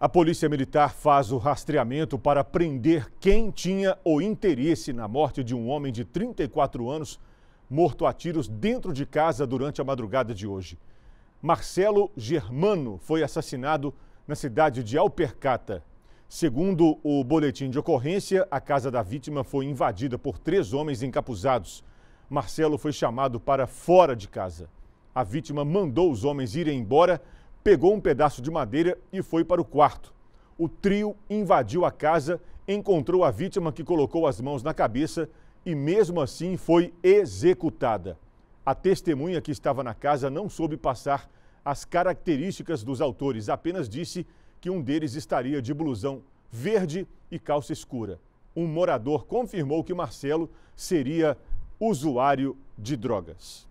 A Polícia Militar faz o rastreamento para prender quem tinha o interesse na morte de um homem de 34 anos morto a tiros dentro de casa durante a madrugada de hoje. Marcelo Germano foi assassinado na cidade de Alpercata. Segundo o boletim de ocorrência, a casa da vítima foi invadida por três homens encapuzados. Marcelo foi chamado para fora de casa. A vítima mandou os homens irem embora pegou um pedaço de madeira e foi para o quarto. O trio invadiu a casa, encontrou a vítima que colocou as mãos na cabeça e, mesmo assim, foi executada. A testemunha que estava na casa não soube passar as características dos autores, apenas disse que um deles estaria de blusão verde e calça escura. Um morador confirmou que Marcelo seria usuário de drogas.